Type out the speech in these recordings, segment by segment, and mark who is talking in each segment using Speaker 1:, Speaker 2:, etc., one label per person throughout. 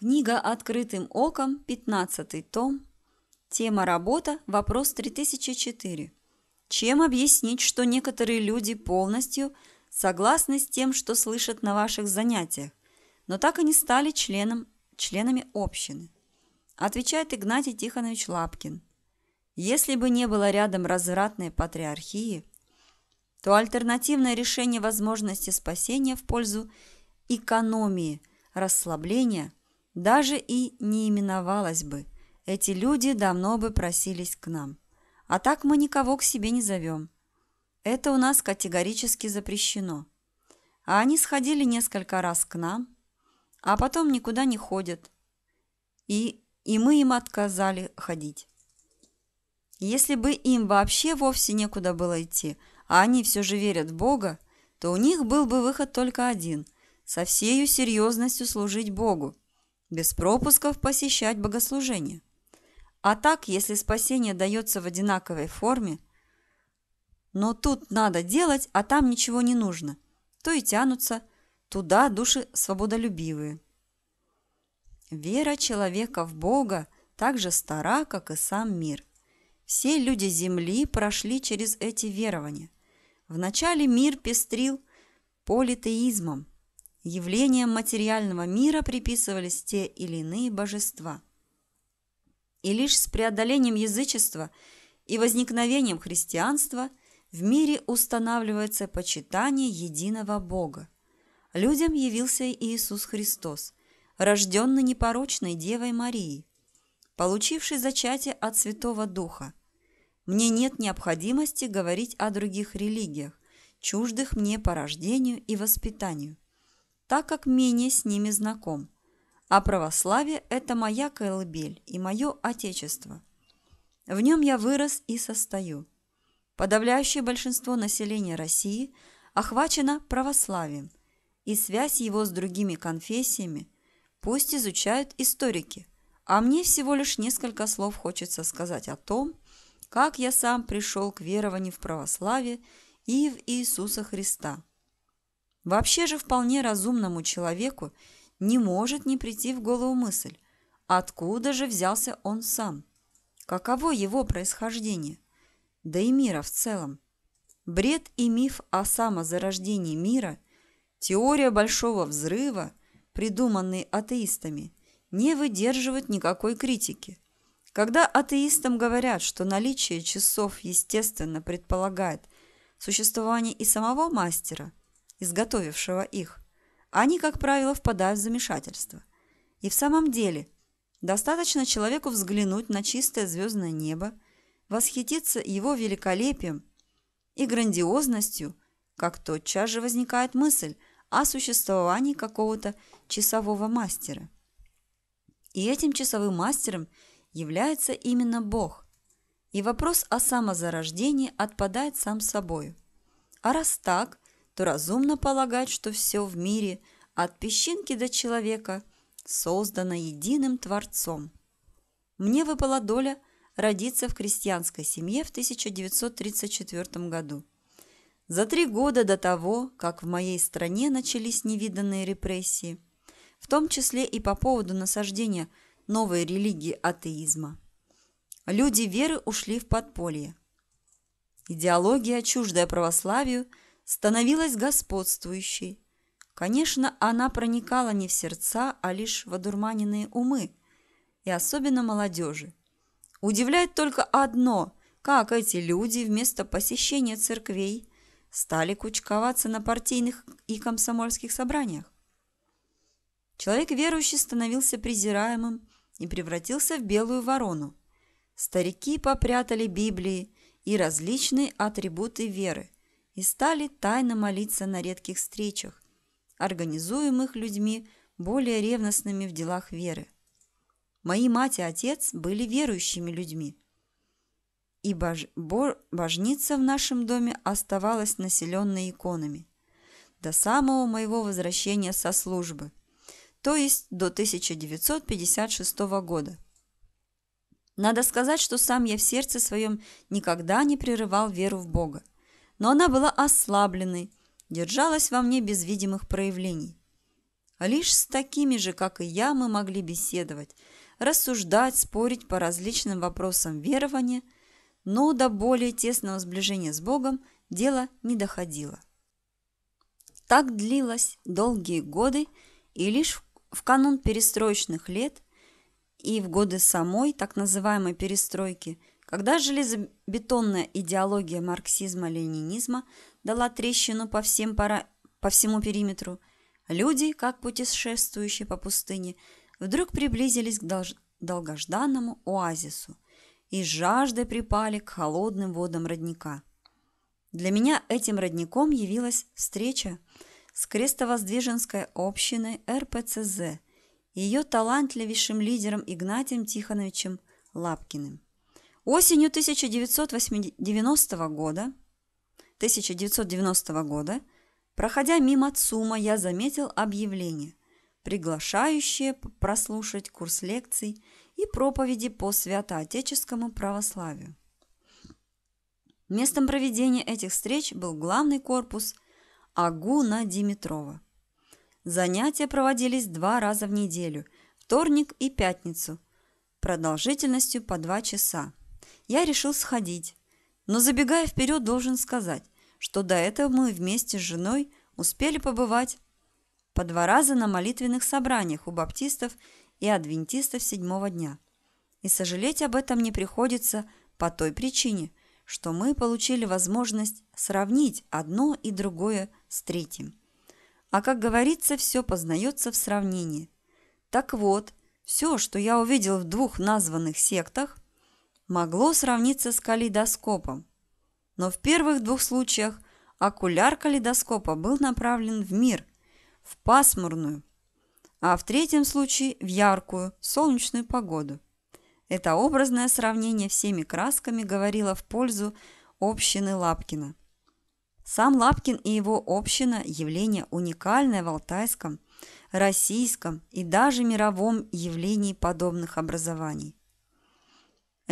Speaker 1: Книга «Открытым оком», 15 том. Тема работа, вопрос 3004. Чем объяснить, что некоторые люди полностью согласны с тем, что слышат на ваших занятиях, но так и не стали членом, членами общины? Отвечает Игнатий Тихонович Лапкин. Если бы не было рядом развратной патриархии, то альтернативное решение возможности спасения в пользу экономии, расслабления – даже и не именовалась бы. Эти люди давно бы просились к нам. А так мы никого к себе не зовем. Это у нас категорически запрещено. А они сходили несколько раз к нам, а потом никуда не ходят. И, и мы им отказали ходить. Если бы им вообще вовсе некуда было идти, а они все же верят в Бога, то у них был бы выход только один – со всею серьезностью служить Богу – без пропусков посещать богослужение. А так, если спасение дается в одинаковой форме, но тут надо делать, а там ничего не нужно, то и тянутся туда души свободолюбивые. Вера человека в Бога так же стара, как и сам мир. Все люди земли прошли через эти верования. Вначале мир пестрил политеизмом, явлениям материального мира приписывались те или иные божества. И лишь с преодолением язычества и возникновением христианства в мире устанавливается почитание единого Бога. Людям явился Иисус Христос, рожденный непорочной Девой Марией, получивший зачатие от Святого Духа. Мне нет необходимости говорить о других религиях, чуждых мне по рождению и воспитанию – так как менее с ними знаком. А православие – это моя колыбель и мое отечество. В нем я вырос и состою. Подавляющее большинство населения России охвачено православием, и связь его с другими конфессиями пусть изучают историки, а мне всего лишь несколько слов хочется сказать о том, как я сам пришел к верованию в православие и в Иисуса Христа – Вообще же вполне разумному человеку не может не прийти в голову мысль, откуда же взялся он сам, каково его происхождение, да и мира в целом. Бред и миф о самозарождении мира, теория Большого Взрыва, придуманные атеистами, не выдерживают никакой критики. Когда атеистам говорят, что наличие часов естественно предполагает существование и самого мастера – изготовившего их, они, как правило, впадают в замешательство. И в самом деле, достаточно человеку взглянуть на чистое звездное небо, восхититься его великолепием и грандиозностью, как тотчас же возникает мысль о существовании какого-то часового мастера. И этим часовым мастером является именно Бог. И вопрос о самозарождении отпадает сам собою. А раз так – то разумно полагать, что все в мире, от песчинки до человека, создано единым Творцом. Мне выпала доля родиться в крестьянской семье в 1934 году. За три года до того, как в моей стране начались невиданные репрессии, в том числе и по поводу насаждения новой религии атеизма. Люди веры ушли в подполье. Идеология, чуждая православию – становилась господствующей. Конечно, она проникала не в сердца, а лишь в одурманенные умы, и особенно молодежи. Удивляет только одно, как эти люди вместо посещения церквей стали кучковаться на партийных и комсомольских собраниях. Человек верующий становился презираемым и превратился в белую ворону. Старики попрятали Библии и различные атрибуты веры – и стали тайно молиться на редких встречах, организуемых людьми, более ревностными в делах веры. Мои мать и отец были верующими людьми, и бож... бо... божница в нашем доме оставалась населенной иконами до самого моего возвращения со службы, то есть до 1956 года. Надо сказать, что сам я в сердце своем никогда не прерывал веру в Бога но она была ослабленной, держалась во мне без видимых проявлений. Лишь с такими же, как и я, мы могли беседовать, рассуждать, спорить по различным вопросам верования, но до более тесного сближения с Богом дело не доходило. Так длилось долгие годы, и лишь в канун перестроечных лет и в годы самой так называемой перестройки когда железобетонная идеология марксизма-ленинизма дала трещину по, всем пара... по всему периметру, люди, как путешествующие по пустыне, вдруг приблизились к долж... долгожданному оазису и с жаждой припали к холодным водам родника. Для меня этим родником явилась встреча с крестовоздвиженской общиной РПЦЗ и ее талантливейшим лидером Игнатием Тихоновичем Лапкиным. Осенью 1990 года, 1990 года, проходя мимо ЦУМа, я заметил объявление, приглашающее прослушать курс лекций и проповеди по святоотеческому православию. Местом проведения этих встреч был главный корпус Агуна Димитрова. Занятия проводились два раза в неделю, вторник и пятницу, продолжительностью по два часа я решил сходить. Но забегая вперед, должен сказать, что до этого мы вместе с женой успели побывать по два раза на молитвенных собраниях у баптистов и адвентистов седьмого дня. И сожалеть об этом не приходится по той причине, что мы получили возможность сравнить одно и другое с третьим. А как говорится, все познается в сравнении. Так вот, все, что я увидел в двух названных сектах, могло сравниться с калейдоскопом. Но в первых двух случаях окуляр калейдоскопа был направлен в мир, в пасмурную, а в третьем случае в яркую, солнечную погоду. Это образное сравнение всеми красками говорило в пользу общины Лапкина. Сам Лапкин и его община – явление уникальное в алтайском, российском и даже мировом явлении подобных образований.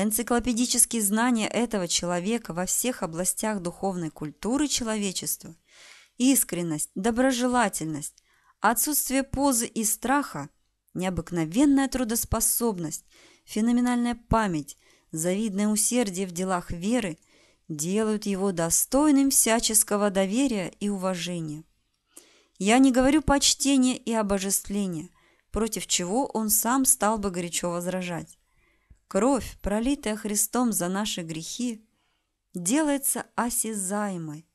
Speaker 1: Энциклопедические знания этого человека во всех областях духовной культуры человечества, искренность, доброжелательность, отсутствие позы и страха, необыкновенная трудоспособность, феноменальная память, завидное усердие в делах веры делают его достойным всяческого доверия и уважения. Я не говорю почтения и обожествления, против чего он сам стал бы горячо возражать. Кровь, пролитая Христом за наши грехи, делается осязаемой,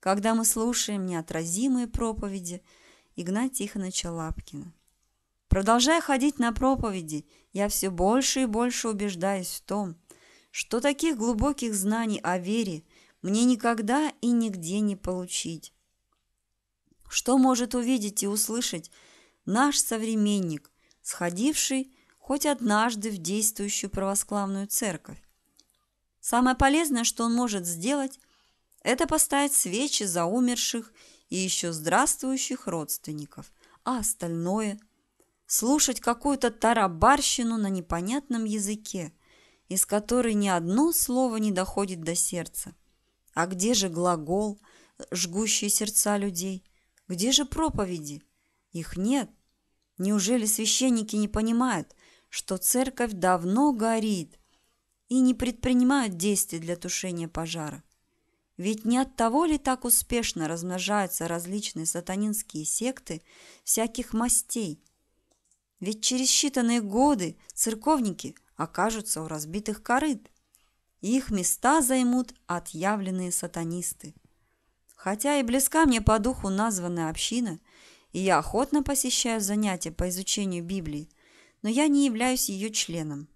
Speaker 1: когда мы слушаем неотразимые проповеди Игнатия Тихоновича Лапкина. Продолжая ходить на проповеди, я все больше и больше убеждаюсь в том, что таких глубоких знаний о вере мне никогда и нигде не получить. Что может увидеть и услышать наш современник, сходивший хоть однажды в действующую православную церковь. Самое полезное, что он может сделать, это поставить свечи за умерших и еще здравствующих родственников, а остальное – слушать какую-то тарабарщину на непонятном языке, из которой ни одно слово не доходит до сердца. А где же глагол, жгущий сердца людей? Где же проповеди? Их нет. Неужели священники не понимают – что церковь давно горит и не предпринимают действий для тушения пожара. Ведь не от того ли так успешно размножаются различные сатанинские секты всяких мастей? Ведь через считанные годы церковники окажутся у разбитых корыт, и их места займут отъявленные сатанисты. Хотя и близка мне по духу названная община, и я охотно посещаю занятия по изучению Библии – но я не являюсь ее членом.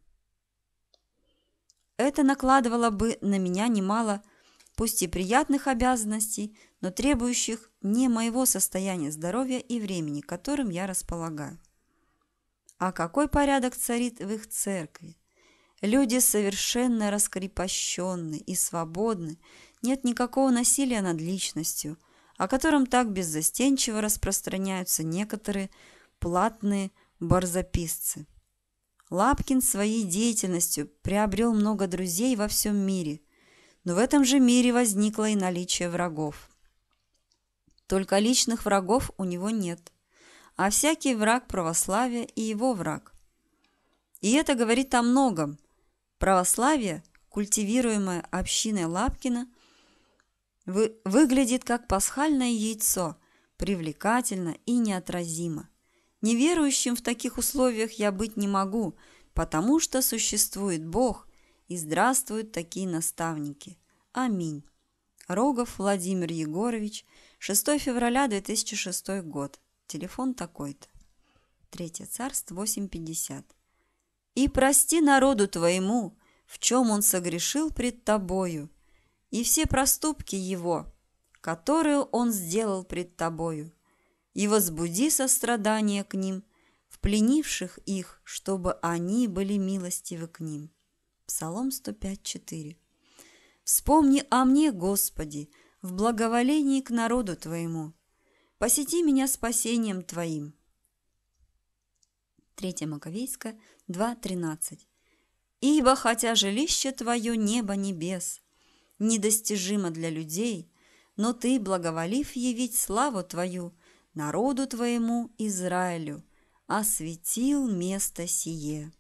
Speaker 1: Это накладывало бы на меня немало, пусть и приятных обязанностей, но требующих не моего состояния здоровья и времени, которым я располагаю. А какой порядок царит в их церкви? Люди совершенно раскрепощенны и свободны, нет никакого насилия над личностью, о котором так беззастенчиво распространяются некоторые платные барзаписцы. Лапкин своей деятельностью приобрел много друзей во всем мире, но в этом же мире возникло и наличие врагов. Только личных врагов у него нет, а всякий враг православия и его враг. И это говорит о многом. Православие, культивируемое общиной Лапкина, вы, выглядит как пасхальное яйцо, привлекательно и неотразимо. Неверующим в таких условиях я быть не могу, потому что существует Бог, и здравствуют такие наставники. Аминь. Рогов Владимир Егорович, 6 февраля 2006 год. Телефон такой-то. Третье царство, 8.50. «И прости народу твоему, в чем он согрешил пред тобою, и все проступки его, которые он сделал пред тобою, и возбуди сострадание к ним, впленивших их, чтобы они были милостивы к ним. Псалом 105.4 Вспомни о мне, Господи, в благоволении к народу Твоему. Посети меня спасением Твоим. 3 Маковейска 2.13 «Ибо хотя жилище Твое небо небес, недостижимо для людей, но Ты, благоволив явить славу Твою, народу твоему Израилю, осветил место сие».